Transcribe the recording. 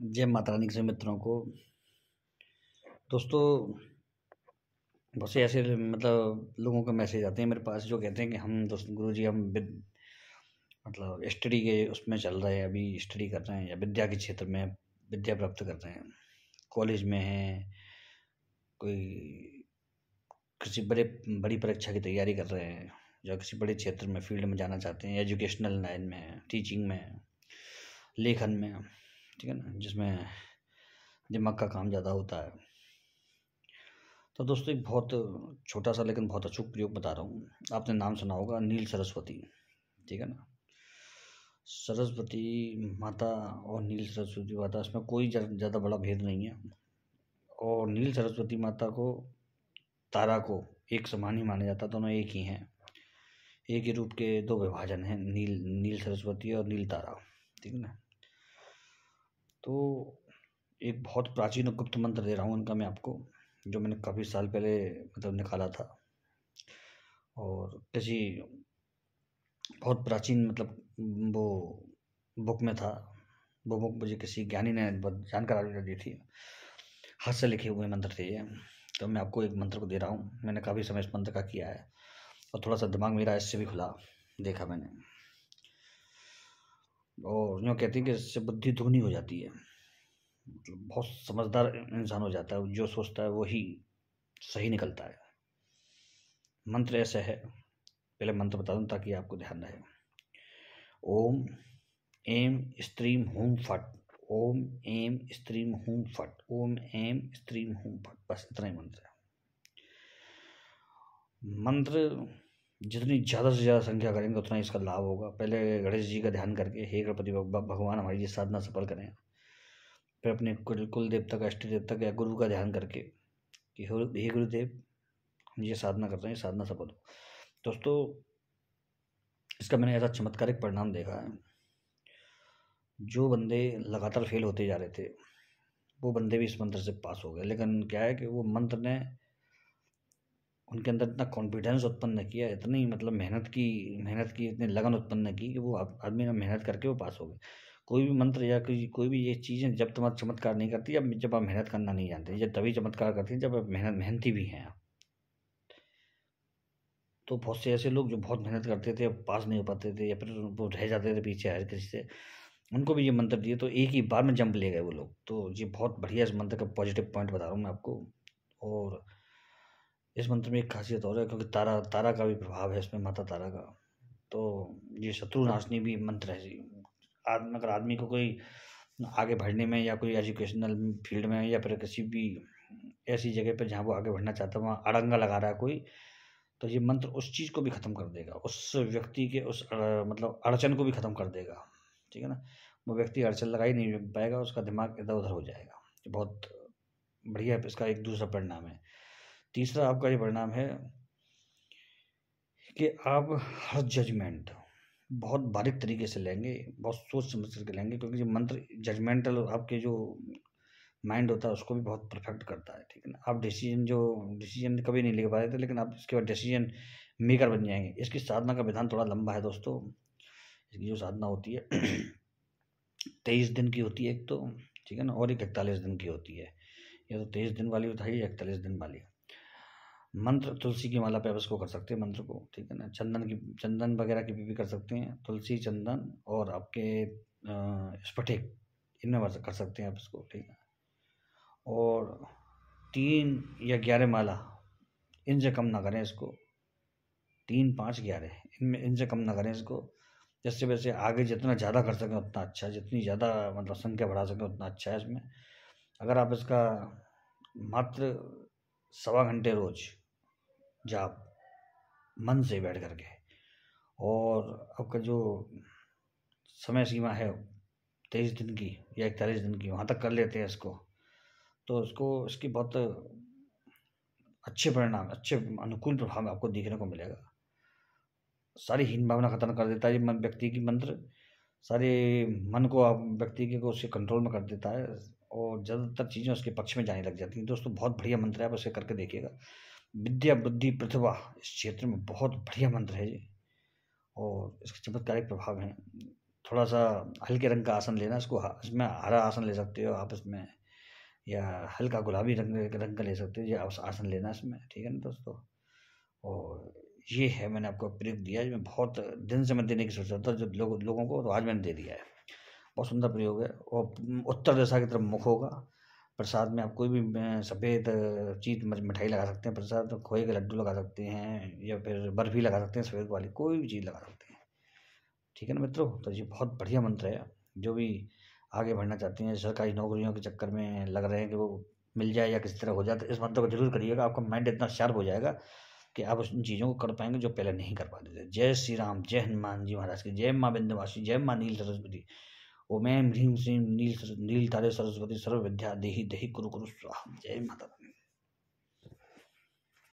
जय माता रानी के मित्रों को दोस्तों बहुत से ऐसे मतलब लोगों के मैसेज आते हैं मेरे पास जो कहते हैं कि हम दोस्तों गुरु जी हम मतलब स्टडी के उसमें चल रहे हैं अभी स्टडी कर रहे हैं या विद्या के क्षेत्र में विद्या प्राप्त कर रहे हैं कॉलेज में हैं कोई किसी बड़े बड़ी परीक्षा की तैयारी कर रहे हैं या किसी बड़े क्षेत्र में फील्ड में जाना चाहते हैं एजुकेशनल लाइन में टीचिंग में लेखन में ठीक है ना जिसमें दिमाग का काम ज़्यादा होता है तो दोस्तों एक बहुत छोटा सा लेकिन बहुत अचूक प्रयोग बता रहा हूँ आपने नाम सुना होगा नील सरस्वती ठीक है ना सरस्वती माता और नील सरस्वती माता इसमें कोई ज़्यादा बड़ा भेद नहीं है और नील सरस्वती माता को तारा को एक समान ही माना जाता दोनों एक ही हैं एक ही रूप के दो विभाजन हैं नील नील सरस्वती और नील तारा ठीक है ना तो एक बहुत प्राचीन गुप्त मंत्र दे रहा हूँ उनका मैं आपको जो मैंने काफ़ी साल पहले मतलब निकाला था और किसी बहुत प्राचीन मतलब वो बुक में था वो बुक मुझे किसी ज्ञानी ने जानकारी दी थी हाथ से लिखे हुए मंत्र थे ये तो मैं आपको एक मंत्र को दे रहा हूँ मैंने काफ़ी समय इस मंत्र का किया है और थोड़ा सा दिमाग मेरा इससे भी खुला देखा मैंने और यूँ कहते हैं कि इससे बुद्धि दुगनी हो जाती है मतलब बहुत समझदार इंसान हो जाता है जो सोचता है वही सही निकलता है मंत्र ऐसा है पहले मंत्र बता दूं ताकि आपको ध्यान रहे ओम एम स्त्रीम हूम फट ओम एम स्त्रीम हूम फट ओम एम स्त्रीम हूम फट बस इतना ही मंत्र है मंत्र जितनी ज़्यादा से ज़्यादा संख्या करेंगे उतना इसका लाभ होगा पहले गणेश जी का ध्यान करके हे गणपति भगवान हमारी ये साधना सफल करें फिर अपने कुल कुल देवता का अष्ट देवता का गुरु का ध्यान करके कि हे गुरुदेव हम ये साधना कर रहे हैं साधना सफल हो दोस्तों इसका मैंने ऐसा चमत्कारिक परिणाम देखा है जो बंदे लगातार फेल होते जा रहे थे वो बंदे भी इस मंत्र से पास हो गए लेकिन क्या है कि वो मंत्र ने उनके अंदर इतना कॉन्फिडेंस उत्पन्न किया इतनी मतलब मेहनत की मेहनत की इतनी लगन उत्पन्न की कि वो आदमी ने मेहनत करके वो पास हो गए कोई भी मंत्र या कोई कोई भी ये चीज़ें जब तुम्हारा चमत्कार नहीं करती जब जब आप मेहनत करना नहीं जानते जब तभी चमत्कार करती हैं जब आप मेहनत मेहनती भी हैं आप तो बहुत से ऐसे लोग जो बहुत मेहनत करते थे पास नहीं हो पाते थे या फिर वो रह जाते थे पीछे हर किसी से उनको भी ये मंत्र दिए तो एक ही बार में जंप ले गए वो लोग तो ये बहुत बढ़िया इस मंत्र का पॉजिटिव पॉइंट बता रहा हूँ मैं आपको और इस मंत्र में एक खासियत और है क्योंकि तारा तारा का भी प्रभाव है इसमें माता तारा का तो ये शत्रु नाशनी भी मंत्र है आदमी अगर आदमी को कोई आगे बढ़ने में या कोई एजुकेशनल फील्ड में या फिर किसी भी ऐसी जगह पर जहाँ वो आगे बढ़ना चाहता है वहाँ अड़ंगा लगा रहा है कोई तो ये मंत्र उस चीज़ को भी ख़त्म कर देगा उस व्यक्ति के उस अड़, मतलब अड़चन को भी ख़त्म कर देगा ठीक है ना वो व्यक्ति अड़चन लगा ही नहीं पाएगा उसका दिमाग इधर उधर हो जाएगा बहुत बढ़िया इसका एक दूसरा परिणाम है तीसरा आपका ये परिणाम है कि आप हर जजमेंट बहुत बारीक तरीके से लेंगे बहुत सोच समझ करके लेंगे क्योंकि जो मंत्र जजमेंटल आपके जो माइंड होता है उसको भी बहुत परफेक्ट करता है ठीक है ना आप डिसीजन जो डिसीजन कभी नहीं ले पा रहे थे लेकिन आप इसके बाद डिसीजन मेकर बन जाएंगे इसकी साधना का विधान थोड़ा लंबा है दोस्तों इसकी जो साधना होती है तेईस दिन की होती है एक तो ठीक है ना और एक इकतालीस दिन की होती है ये तो तेईस दिन वाली होता या इकतालीस दिन वाली मंत्र तुलसी की माला पे उसको कर सकते हैं मंत्र को ठीक है ना चंदन की चंदन वगैरह की भी कर सकते हैं तुलसी चंदन और आपके स्फटिक इनमें कर सकते हैं आप इसको ठीक है और तीन या ग्यारह माला इनसे कम ना करें इसको तीन पाँच ग्यारह इनमें इनसे कम ना करें इसको जैसे वैसे आगे जितना ज़्यादा कर सकें उतना अच्छा जितनी ज़्यादा मतलब संख्या बढ़ा सकें उतना अच्छा है इसमें अगर आप इसका मात्र सवा घंटे रोज़ जाप मन से बैठ कर के और आपका जो समय सीमा है तेईस दिन की या इकतालीस दिन की वहाँ तक कर लेते हैं इसको तो उसको इसकी बहुत अच्छे परिणाम अच्छे अनुकूल प्रभाव आपको देखने को मिलेगा सारी हीन भावना खत्म कर देता है ये मन व्यक्ति की मंत्र सारे मन को आप व्यक्ति के को उसके कंट्रोल में कर देता है और ज़्यादातर चीज़ें उसके पक्ष में जाने लग जाती हैं दोस्तों बहुत बढ़िया मंत्र है आप उसे करके देखिएगा विद्या बुद्धि प्रतिभा इस क्षेत्र में बहुत बढ़िया मंत्र है और इसके चमत्कारिक प्रभाव हैं थोड़ा सा हल्के रंग का आसन लेना इसको इसमें हरा आसन ले सकते हो आप इसमें या हल्का गुलाबी रंग रंग का ले सकते हो या आसन लेना इसमें ठीक है ना दोस्तों और ये है मैंने आपको प्रयोग दिया मैं बहुत दिन से मैं देने की सोच रहा था जब लोग लोगों को तो आज मैंने दे दिया है बहुत सुंदर प्रयोग है और उत्तर दिशा की तरफ मुख होगा प्रसाद में आप कोई भी सफ़ेद चीज़ मिठाई लगा सकते हैं प्रसाद में खोए के लड्डू लगा सकते हैं या फिर बर्फ़ी लगा सकते हैं सफ़ेद वाली कोई भी चीज़ लगा सकते हैं ठीक है ना मित्रों तो ये बहुत बढ़िया मंत्र है जो भी आगे बढ़ना चाहते हैं सरकारी नौकरियों के चक्कर में लग रहे हैं कि वो मिल जाए या किसी तरह हो जाए तो इस मंत्र को जरूर करिएगा आपका माइंड इतना शार्प हो जाएगा कि आप उन चीज़ों को कर पाएंगे जो पहले नहीं कर पाते थे जय श्री राम जय हनुमान जी महाराज की जय माँ बिंदवासी जय माँ नील सरस्वती ओम ऐं ह्रीं श्रीं नील नील सरस्वती सर्व देहि देहि कुरु कुरु स्वाहा जय माता